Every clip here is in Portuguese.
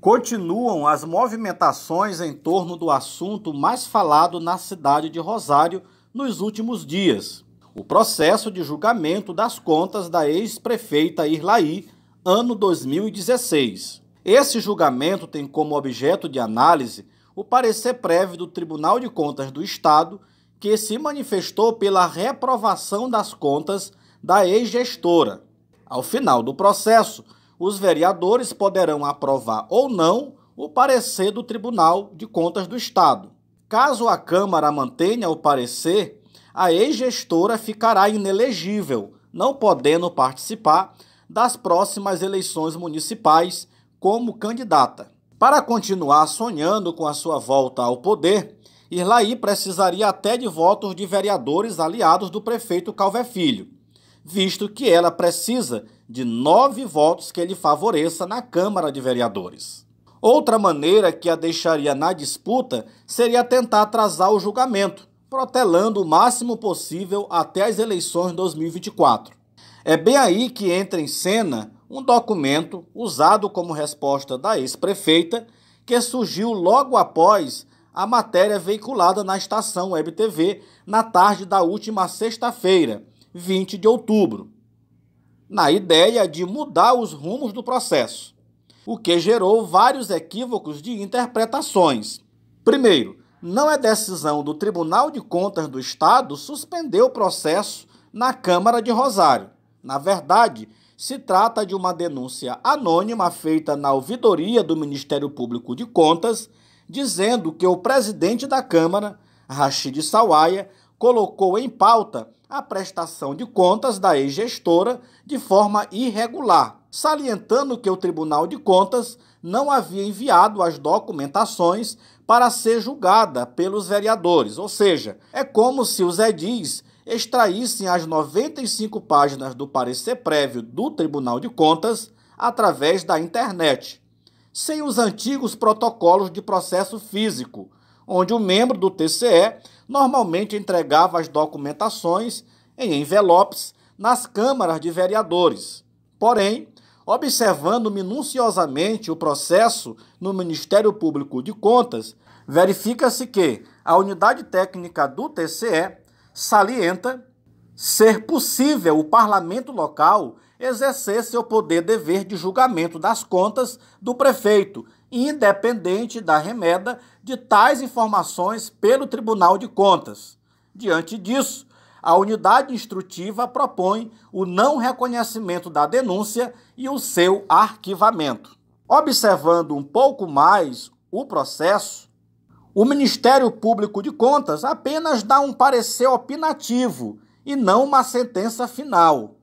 Continuam as movimentações em torno do assunto mais falado na cidade de Rosário nos últimos dias: o processo de julgamento das contas da ex-prefeita Irlaí, ano 2016. Esse julgamento tem como objeto de análise o parecer prévio do Tribunal de Contas do Estado, que se manifestou pela reprovação das contas da ex-gestora. Ao final do processo, os vereadores poderão aprovar ou não o parecer do Tribunal de Contas do Estado. Caso a Câmara mantenha o parecer, a ex-gestora ficará inelegível, não podendo participar das próximas eleições municipais como candidata. Para continuar sonhando com a sua volta ao poder, Irlaí precisaria até de votos de vereadores aliados do prefeito Calvé Filho visto que ela precisa de nove votos que lhe favoreça na Câmara de Vereadores. Outra maneira que a deixaria na disputa seria tentar atrasar o julgamento, protelando o máximo possível até as eleições de 2024. É bem aí que entra em cena um documento usado como resposta da ex-prefeita, que surgiu logo após a matéria veiculada na estação WebTV na tarde da última sexta-feira, 20 de outubro, na ideia de mudar os rumos do processo, o que gerou vários equívocos de interpretações. Primeiro, não é decisão do Tribunal de Contas do Estado suspender o processo na Câmara de Rosário. Na verdade, se trata de uma denúncia anônima feita na ouvidoria do Ministério Público de Contas, dizendo que o presidente da Câmara, Rachid Sawaia, colocou em pauta a prestação de contas da ex-gestora de forma irregular, salientando que o Tribunal de Contas não havia enviado as documentações para ser julgada pelos vereadores, ou seja, é como se os edis extraíssem as 95 páginas do parecer prévio do Tribunal de Contas através da internet, sem os antigos protocolos de processo físico onde o membro do TCE normalmente entregava as documentações em envelopes nas câmaras de vereadores. Porém, observando minuciosamente o processo no Ministério Público de Contas, verifica-se que a unidade técnica do TCE salienta ser possível o parlamento local exercer seu poder dever de julgamento das contas do prefeito independente da remeda de tais informações pelo Tribunal de Contas. Diante disso, a unidade instrutiva propõe o não reconhecimento da denúncia e o seu arquivamento. Observando um pouco mais o processo, o Ministério Público de Contas apenas dá um parecer opinativo e não uma sentença final,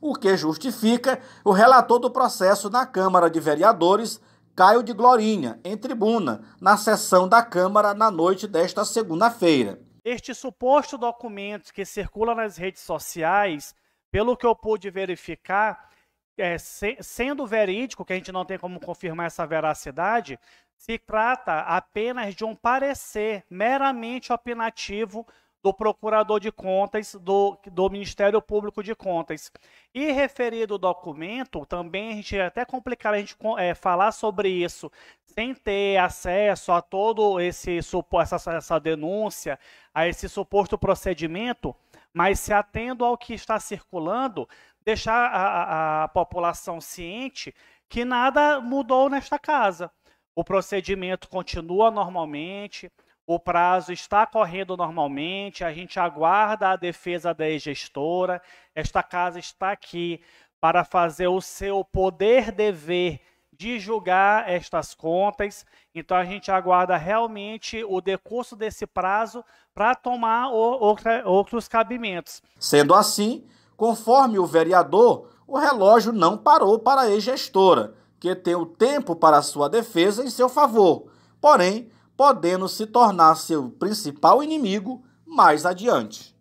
o que justifica o relator do processo na Câmara de Vereadores, Caio de Glorinha, em tribuna, na sessão da Câmara na noite desta segunda-feira. Este suposto documento que circula nas redes sociais, pelo que eu pude verificar, é, se, sendo verídico, que a gente não tem como confirmar essa veracidade, se trata apenas de um parecer meramente opinativo do Procurador de Contas do, do Ministério Público de Contas. E referido o documento, também a gente é até complicado a gente é, falar sobre isso sem ter acesso a todo esse essa, essa denúncia, a esse suposto procedimento, mas se atendo ao que está circulando, deixar a, a, a população ciente que nada mudou nesta casa. O procedimento continua normalmente, o prazo está correndo normalmente, a gente aguarda a defesa da gestora. Esta casa está aqui para fazer o seu poder dever de julgar estas contas. Então a gente aguarda realmente o decurso desse prazo para tomar outra, outros cabimentos. Sendo assim, conforme o vereador, o relógio não parou para a ex-gestora, que tem o tempo para sua defesa em seu favor. Porém, podendo se tornar seu principal inimigo mais adiante.